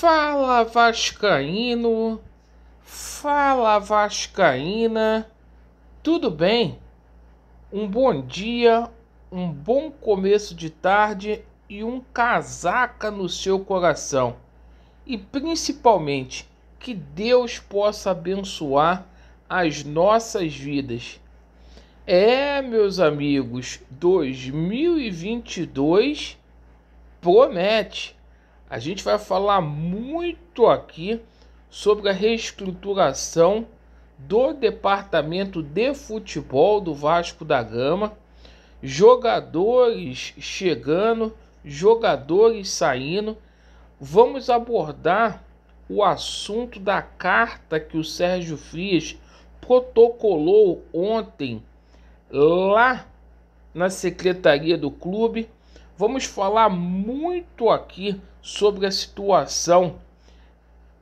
Fala Vascaíno, fala Vascaína, tudo bem? Um bom dia, um bom começo de tarde e um casaca no seu coração. E principalmente que Deus possa abençoar as nossas vidas. É, meus amigos, 2022 promete. A gente vai falar muito aqui sobre a reestruturação do departamento de futebol do Vasco da Gama, jogadores chegando, jogadores saindo. Vamos abordar o assunto da carta que o Sérgio Frias protocolou ontem lá na secretaria do clube vamos falar muito aqui sobre a situação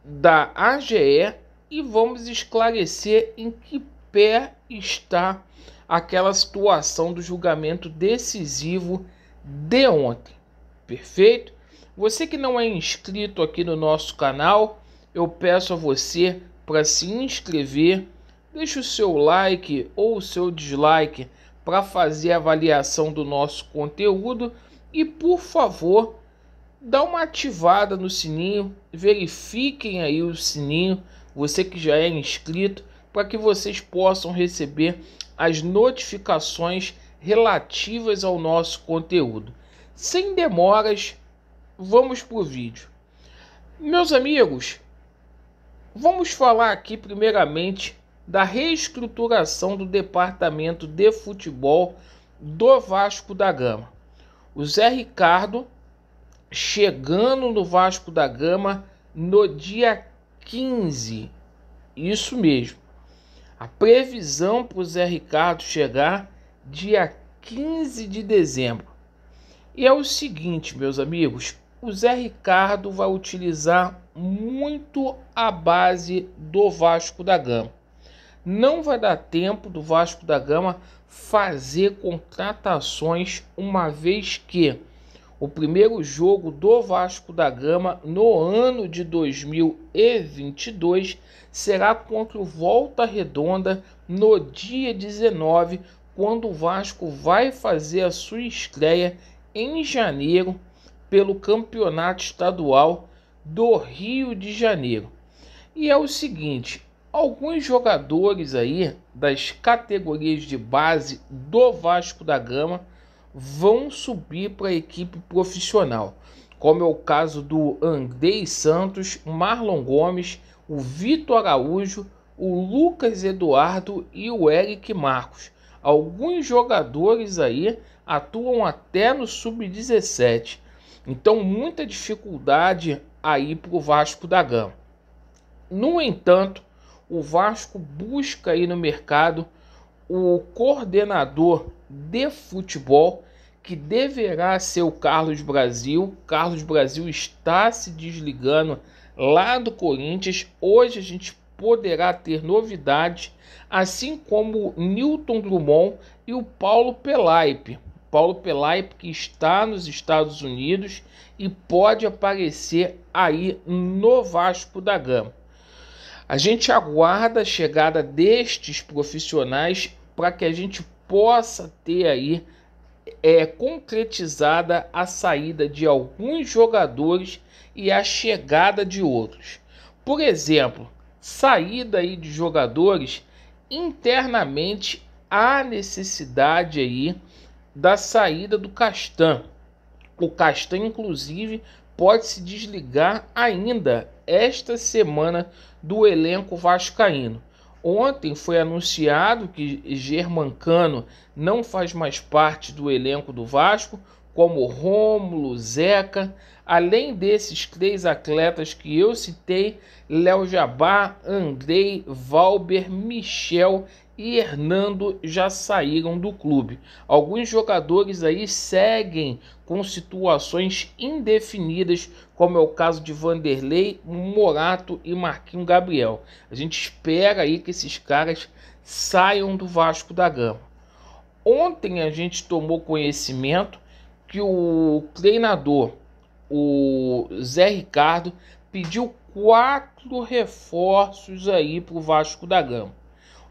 da AGE e vamos esclarecer em que pé está aquela situação do julgamento decisivo de ontem. Perfeito? Você que não é inscrito aqui no nosso canal, eu peço a você para se inscrever, deixe o seu like ou o seu dislike para fazer a avaliação do nosso conteúdo e por favor, dá uma ativada no sininho, verifiquem aí o sininho, você que já é inscrito, para que vocês possam receber as notificações relativas ao nosso conteúdo. Sem demoras, vamos para o vídeo. Meus amigos, vamos falar aqui primeiramente da reestruturação do departamento de futebol do Vasco da Gama. O Zé Ricardo chegando no Vasco da Gama no dia 15. Isso mesmo. A previsão para o Zé Ricardo chegar dia 15 de dezembro. E é o seguinte, meus amigos, o Zé Ricardo vai utilizar muito a base do Vasco da Gama não vai dar tempo do Vasco da Gama fazer contratações, uma vez que o primeiro jogo do Vasco da Gama no ano de 2022 será contra o Volta Redonda no dia 19, quando o Vasco vai fazer a sua estreia em janeiro pelo Campeonato Estadual do Rio de Janeiro. E é o seguinte, alguns jogadores aí das categorias de base do Vasco da Gama vão subir para a equipe profissional, como é o caso do Andrei Santos, Marlon Gomes, o Vitor Araújo, o Lucas Eduardo e o Eric Marcos. Alguns jogadores aí atuam até no sub-17. Então, muita dificuldade aí para o Vasco da Gama. No entanto, o Vasco busca aí no mercado o coordenador de futebol que deverá ser o Carlos Brasil. Carlos Brasil está se desligando lá do Corinthians. Hoje a gente poderá ter novidade, assim como Newton Drummond e o Paulo Pelaipe. Paulo Pelaipe que está nos Estados Unidos e pode aparecer aí no Vasco da Gama. A gente aguarda a chegada destes profissionais para que a gente possa ter aí é, concretizada a saída de alguns jogadores e a chegada de outros. Por exemplo, saída aí de jogadores internamente há necessidade aí da saída do Castan. O Castan inclusive pode se desligar ainda esta semana do elenco vascaíno. Ontem foi anunciado que Germancano não faz mais parte do elenco do Vasco como Rômulo, Zeca, além desses três atletas que eu citei, Léo Jabá, Andrei, Valber, Michel e Hernando já saíram do clube. Alguns jogadores aí seguem com situações indefinidas, como é o caso de Vanderlei, Morato e Marquinhos Gabriel. A gente espera aí que esses caras saiam do Vasco da Gama. Ontem a gente tomou conhecimento que o treinador, o Zé Ricardo, pediu quatro reforços aí para o Vasco da Gama.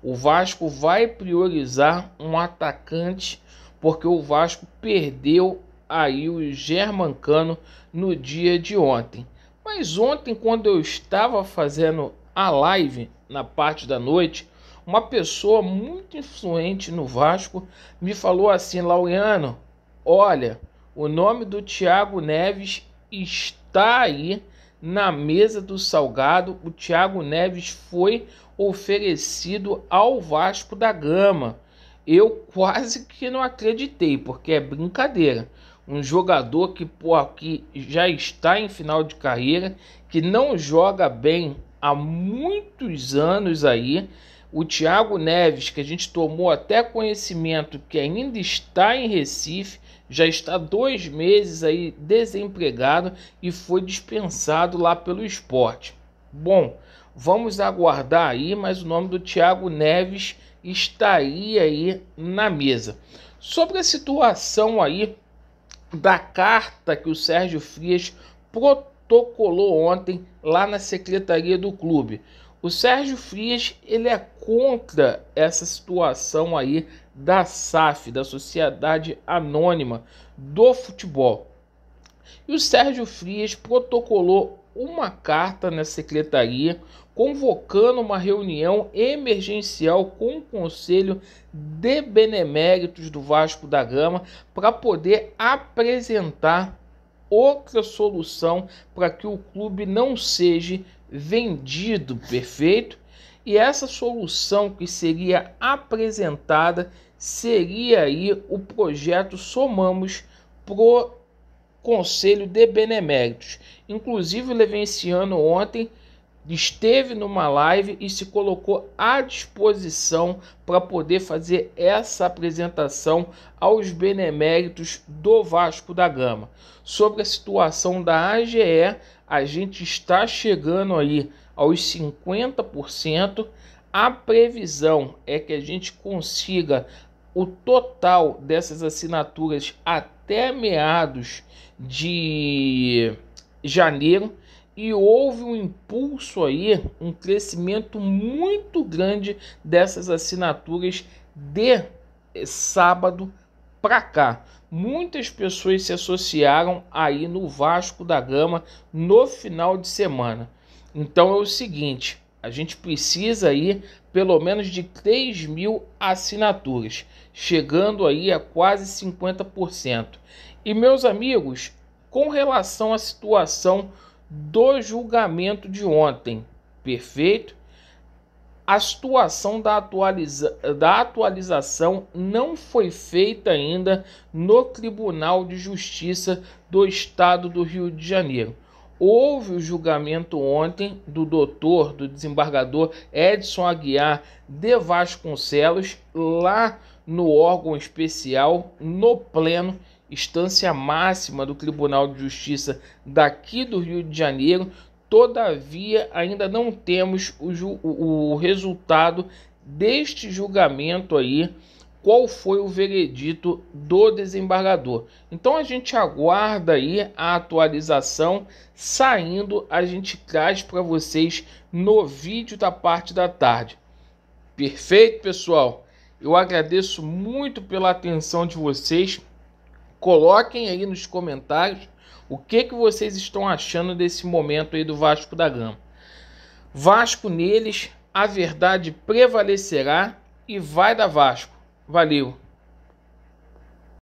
O Vasco vai priorizar um atacante porque o Vasco perdeu aí o Germancano no dia de ontem. Mas ontem, quando eu estava fazendo a live na parte da noite, uma pessoa muito influente no Vasco me falou assim: Laureano, olha, o nome do Thiago Neves está aí na mesa do Salgado. O Thiago Neves foi oferecido ao Vasco da Gama. Eu quase que não acreditei, porque é brincadeira. Um jogador que, pô, que já está em final de carreira, que não joga bem há muitos anos aí. O Thiago Neves, que a gente tomou até conhecimento que ainda está em Recife, já está dois meses aí desempregado e foi dispensado lá pelo esporte. Bom, vamos aguardar aí, mas o nome do Thiago Neves estaria aí na mesa. Sobre a situação aí da carta que o Sérgio Frias protocolou ontem lá na secretaria do clube. O Sérgio Frias ele é contra essa situação aí da SAF, da Sociedade Anônima do Futebol. E o Sérgio Frias protocolou uma carta na secretaria convocando uma reunião emergencial com o Conselho de Beneméritos do Vasco da Gama para poder apresentar outra solução para que o clube não seja vendido, perfeito? E essa solução que seria apresentada seria aí o projeto Somamos pro Conselho de Beneméritos. Inclusive, o Levenciano ontem esteve numa live e se colocou à disposição para poder fazer essa apresentação aos beneméritos do Vasco da Gama. Sobre a situação da AGE, a gente está chegando aí aos 50%. A previsão é que a gente consiga o total dessas assinaturas até meados de janeiro e houve um impulso aí, um crescimento muito grande dessas assinaturas de sábado para cá. Muitas pessoas se associaram aí no Vasco da Gama no final de semana. Então é o seguinte, a gente precisa aí pelo menos de 3 mil assinaturas, chegando aí a quase 50%. E meus amigos, com relação à situação do julgamento de ontem, perfeito? A situação da, atualiza da atualização não foi feita ainda no Tribunal de Justiça do Estado do Rio de Janeiro. Houve o julgamento ontem do doutor, do desembargador Edson Aguiar de Vasconcelos, lá no órgão especial, no pleno instância máxima do Tribunal de Justiça daqui do Rio de Janeiro. Todavia, ainda não temos o, o, o resultado deste julgamento aí, qual foi o veredito do desembargador. Então a gente aguarda aí a atualização saindo, a gente traz para vocês no vídeo da parte da tarde. Perfeito, pessoal? Eu agradeço muito pela atenção de vocês. Coloquem aí nos comentários o que, que vocês estão achando desse momento aí do Vasco da Gama. Vasco neles, a verdade prevalecerá e vai da Vasco. Valeu!